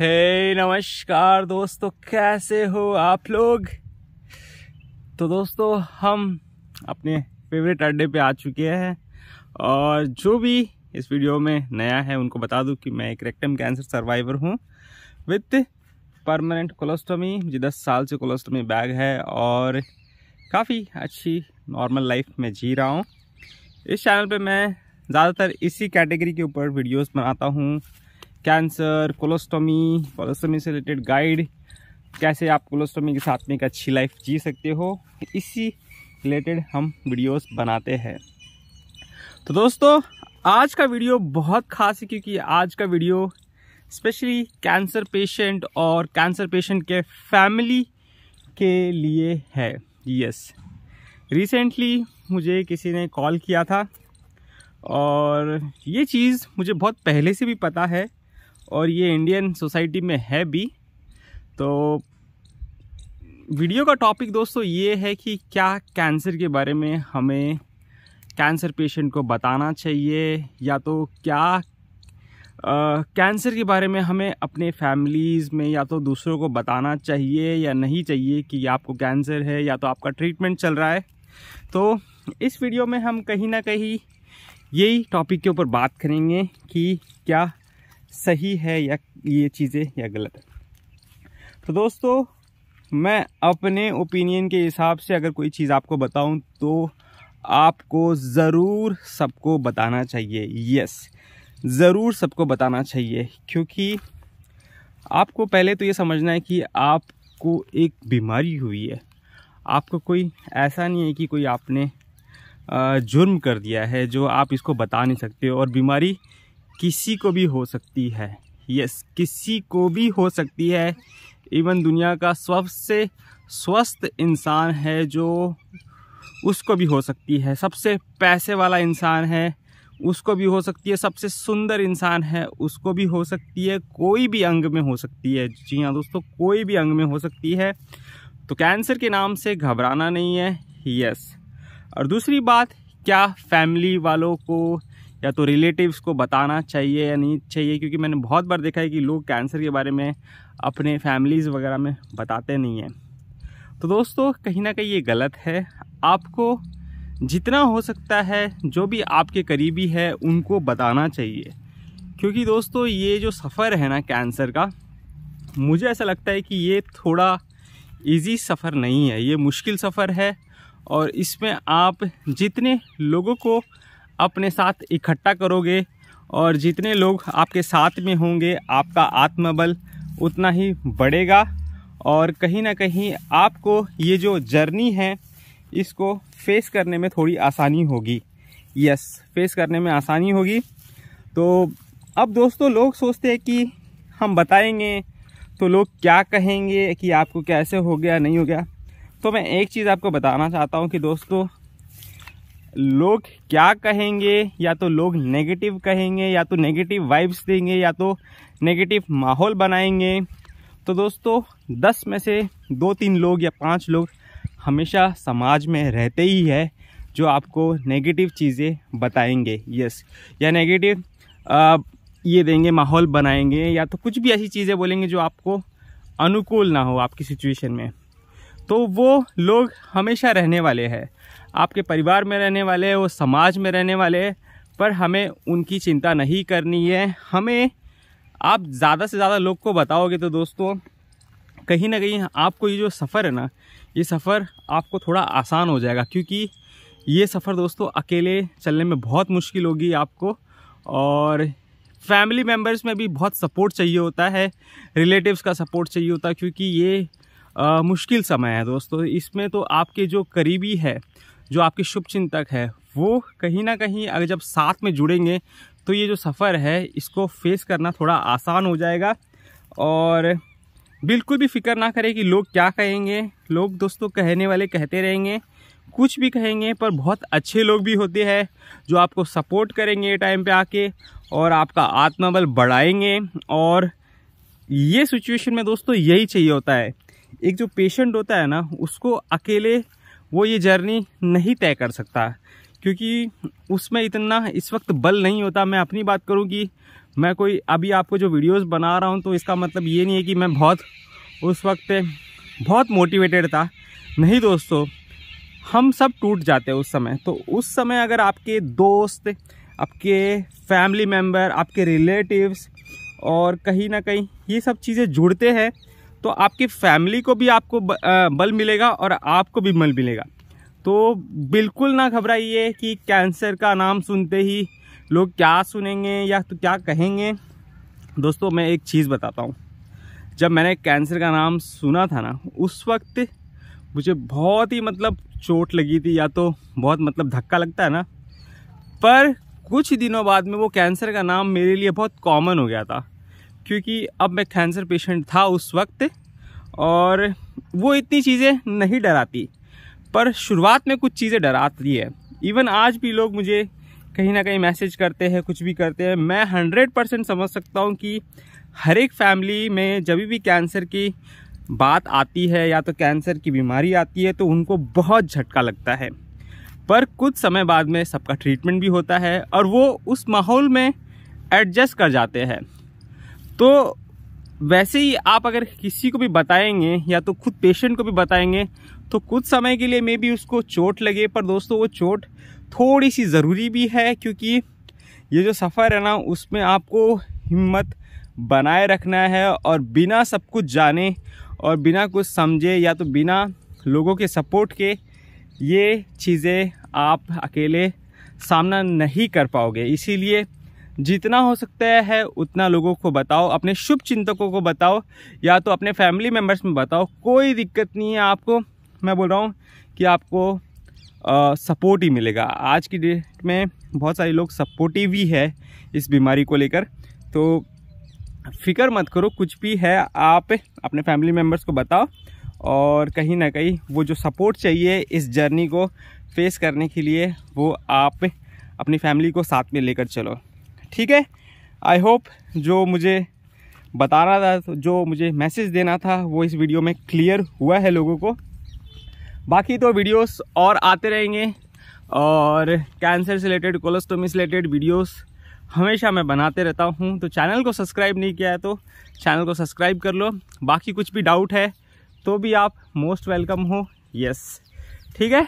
हे hey, नमस्कार दोस्तों कैसे हो आप लोग तो दोस्तों हम अपने फेवरेट अड्डे पे आ चुके हैं और जो भी इस वीडियो में नया है उनको बता दूं कि मैं एक रेक्टम कैंसर सर्वाइवर हूं विथ परमानेंट कोलोस्टोमी मुझे 10 साल से कोलोस्टोमी बैग है और काफ़ी अच्छी नॉर्मल लाइफ में जी रहा हूं इस चैनल पे मैं ज़्यादातर इसी कैटेगरी के ऊपर वीडियोस बनाता हूँ कैंसर कोलोस्टोमी कोलोस्टोमी से रिलेटेड गाइड कैसे आप कोलोस्टोमी के साथ में एक अच्छी लाइफ जी सकते हो इसी रिलेटेड हम वीडियोस बनाते हैं तो दोस्तों आज का वीडियो बहुत खास है क्योंकि आज का वीडियो स्पेशली कैंसर पेशेंट और कैंसर पेशेंट के फैमिली के लिए है यस रिसेंटली मुझे किसी ने कॉल किया था और ये चीज़ मुझे बहुत पहले से भी पता है और ये इंडियन सोसाइटी में है भी तो वीडियो का टॉपिक दोस्तों ये है कि क्या कैंसर के बारे में हमें कैंसर पेशेंट को बताना चाहिए या तो क्या कैंसर के बारे में हमें अपने फैमिलीज़ में या तो दूसरों को बताना चाहिए या नहीं चाहिए कि आपको कैंसर है या तो आपका ट्रीटमेंट चल रहा है तो इस वीडियो में हम कहीं ना कहीं यही टॉपिक के ऊपर बात करेंगे कि क्या सही है या ये चीज़ें या गलत है तो दोस्तों मैं अपने ओपिनियन के हिसाब से अगर कोई चीज़ आपको बताऊं तो आपको ज़रूर सबको बताना चाहिए यस ज़रूर सबको बताना चाहिए क्योंकि आपको पहले तो ये समझना है कि आपको एक बीमारी हुई है आपको कोई ऐसा नहीं है कि कोई आपने जुर्म कर दिया है जो आप इसको बता नहीं सकते और बीमारी किसी को भी हो सकती है यस किसी को भी हो सकती है इवन दुनिया का सबसे स्वस्थ इंसान है जो उसको भी हो सकती है सबसे पैसे वाला इंसान है उसको भी हो सकती है सबसे सुंदर इंसान है उसको भी हो सकती है कोई भी अंग में हो सकती है जी हाँ दोस्तों कोई भी अंग में हो सकती है तो कैंसर के नाम से घबराना नहीं है यस और दूसरी बात क्या फैमिली वालों को या तो रिलेटिव्स को बताना चाहिए या नहीं चाहिए क्योंकि मैंने बहुत बार देखा है कि लोग कैंसर के बारे में अपने फैमिलीज़ वगैरह में बताते नहीं हैं तो दोस्तों कहीं ना कहीं ये गलत है आपको जितना हो सकता है जो भी आपके करीबी है उनको बताना चाहिए क्योंकि दोस्तों ये जो सफ़र है ना कैंसर का मुझे ऐसा लगता है कि ये थोड़ा इजी सफ़र नहीं है ये मुश्किल सफ़र है और इसमें आप जितने लोगों को अपने साथ इकट्ठा करोगे और जितने लोग आपके साथ में होंगे आपका आत्मबल उतना ही बढ़ेगा और कहीं ना कहीं आपको ये जो जर्नी है इसको फेस करने में थोड़ी आसानी होगी यस फेस करने में आसानी होगी तो अब दोस्तों लोग सोचते हैं कि हम बताएंगे तो लोग क्या कहेंगे कि आपको कैसे हो गया नहीं हो गया तो मैं एक चीज़ आपको बताना चाहता हूँ कि दोस्तों लोग क्या कहेंगे या तो लोग नेगेटिव कहेंगे या तो नेगेटिव वाइब्स देंगे या तो नेगेटिव माहौल बनाएंगे तो दोस्तों दस में से दो तीन लोग या पांच लोग हमेशा समाज में रहते ही है जो आपको नेगेटिव चीज़ें बताएंगे यस या नेगेटिव ये देंगे माहौल बनाएंगे या तो कुछ भी ऐसी चीज़ें बोलेंगे जो आपको अनुकूल ना हो आपकी सिचुएशन में तो वो लोग हमेशा रहने वाले हैं आपके परिवार में रहने वाले हैं वो समाज में रहने वाले हैं पर हमें उनकी चिंता नहीं करनी है हमें आप ज़्यादा से ज़्यादा लोग को बताओगे तो दोस्तों कहीं ना कहीं आपको ये जो सफ़र है ना ये सफ़र आपको थोड़ा आसान हो जाएगा क्योंकि ये सफ़र दोस्तों अकेले चलने में बहुत मुश्किल होगी आपको और फैमिली मेम्बर्स में भी बहुत सपोर्ट चाहिए होता है रिलेटिव्स का सपोर्ट चाहिए होता है क्योंकि ये आ, मुश्किल समय है दोस्तों इसमें तो आपके जो करीबी है जो आपके शुभचिंतक है वो कहीं ना कहीं अगर जब साथ में जुड़ेंगे तो ये जो सफ़र है इसको फेस करना थोड़ा आसान हो जाएगा और बिल्कुल भी फिक्र ना करें कि लोग क्या कहेंगे लोग दोस्तों कहने वाले कहते रहेंगे कुछ भी कहेंगे पर बहुत अच्छे लोग भी होते हैं जो आपको सपोर्ट करेंगे टाइम पे आके और आपका आत्मबल बढ़ाएंगे और ये सिचुएशन में दोस्तों यही चाहिए होता है एक जो पेशेंट होता है ना उसको अकेले वो ये जर्नी नहीं तय कर सकता क्योंकि उसमें इतना इस वक्त बल नहीं होता मैं अपनी बात करूं कि मैं कोई अभी आपको जो वीडियोस बना रहा हूँ तो इसका मतलब ये नहीं है कि मैं बहुत उस वक्त बहुत मोटिवेटेड था नहीं दोस्तों हम सब टूट जाते हैं उस समय तो उस समय अगर आपके दोस्त आपके फैमिली मेम्बर आपके रिलेटिव्स और कहीं ना कहीं ये सब चीज़ें जुड़ते हैं तो आपकी फैमिली को भी आपको बल मिलेगा और आपको भी बल मिलेगा तो बिल्कुल ना घबराइए कि कैंसर का नाम सुनते ही लोग क्या सुनेंगे या तो क्या कहेंगे दोस्तों मैं एक चीज़ बताता हूँ जब मैंने कैंसर का नाम सुना था ना उस वक्त मुझे बहुत ही मतलब चोट लगी थी या तो बहुत मतलब धक्का लगता है ना पर कुछ दिनों बाद में वो कैंसर का नाम मेरे लिए बहुत कॉमन हो गया था क्योंकि अब मैं कैंसर पेशेंट था उस वक्त और वो इतनी चीज़ें नहीं डराती पर शुरुआत में कुछ चीज़ें डराती है इवन आज भी लोग मुझे कहीं ना कहीं मैसेज करते हैं कुछ भी करते हैं मैं हंड्रेड परसेंट समझ सकता हूँ कि हर एक फैमिली में जब भी कैंसर की बात आती है या तो कैंसर की बीमारी आती है तो उनको बहुत झटका लगता है पर कुछ समय बाद में सबका ट्रीटमेंट भी होता है और वो उस माहौल में एडजस्ट कर जाते हैं तो वैसे ही आप अगर किसी को भी बताएंगे या तो खुद पेशेंट को भी बताएंगे तो कुछ समय के लिए मे भी उसको चोट लगे पर दोस्तों वो चोट थोड़ी सी ज़रूरी भी है क्योंकि ये जो सफ़र है ना उसमें आपको हिम्मत बनाए रखना है और बिना सब कुछ जाने और बिना कुछ समझे या तो बिना लोगों के सपोर्ट के ये चीज़ें आप अकेले सामना नहीं कर पाओगे इसीलिए जितना हो सकता है उतना लोगों को बताओ अपने शुभ चिंतकों को बताओ या तो अपने फैमिली मेम्बर्स में बताओ कोई दिक्कत नहीं है आपको मैं बोल रहा हूँ कि आपको सपोर्ट ही मिलेगा आज की डेट में बहुत सारे लोग सपोर्टिव ही है इस बीमारी को लेकर तो फिक्र मत करो कुछ भी है आप अपने फैमिली मेम्बर्स को बताओ और कहीं ना कहीं वो जो सपोर्ट चाहिए इस जर्नी को फेस करने के लिए वो आप अपनी फैमिली को साथ में लेकर चलो ठीक है आई होप जो मुझे बताना था जो मुझे मैसेज देना था वो इस वीडियो में क्लियर हुआ है लोगों को बाकी तो वीडियोस और आते रहेंगे और कैंसर से रिलेटेड कोलेस्टोमी से रिलेटेड वीडियोस हमेशा मैं बनाते रहता हूँ तो चैनल को सब्सक्राइब नहीं किया है तो चैनल को सब्सक्राइब कर लो बाकी कुछ भी डाउट है तो भी आप मोस्ट वेलकम हो यस ठीक है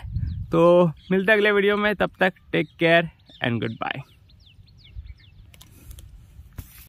तो मिलते अगले वीडियो में तब तक take care and good bye